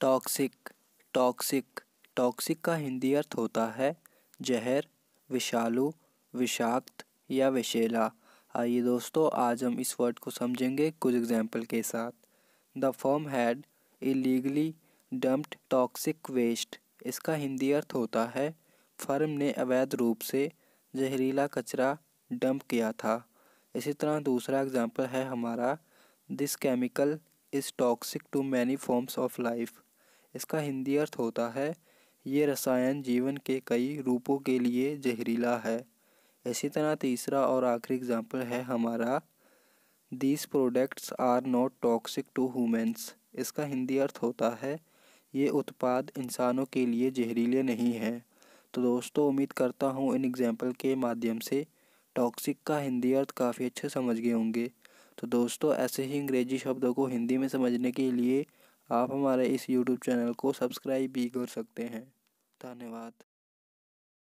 toxic toxic toxic का हिंदी अर्थ होता है जहर विषालु विषाक्त या विशेला आइए दोस्तों आज हम इस वर्ड को समझेंगे कुछ एग्जाम्पल के साथ the firm had illegally dumped toxic waste इसका हिंदी अर्थ होता है फर्म ने अवैध रूप से जहरीला कचरा डंप किया था इसी तरह दूसरा एग्जाम्पल है हमारा this chemical is toxic to many forms of life इसका हिंदी अर्थ होता है ये रसायन जीवन के कई रूपों के लिए जहरीला है इसी तरह तीसरा और आखिरी एग्जाम्पल है हमारा these products are not toxic to humans इसका हिंदी अर्थ होता है ये उत्पाद इंसानों के लिए जहरीले नहीं हैं तो दोस्तों उम्मीद करता हूँ इन एग्जाम्पल के माध्यम से टॉक्सिक का हिंदी अर्थ काफ़ी अच्छे समझ गए होंगे तो दोस्तों ऐसे ही अंग्रेजी शब्दों को हिंदी में समझने के लिए आप हमारे इस यूट्यूब चैनल को सब्सक्राइब भी कर सकते हैं धन्यवाद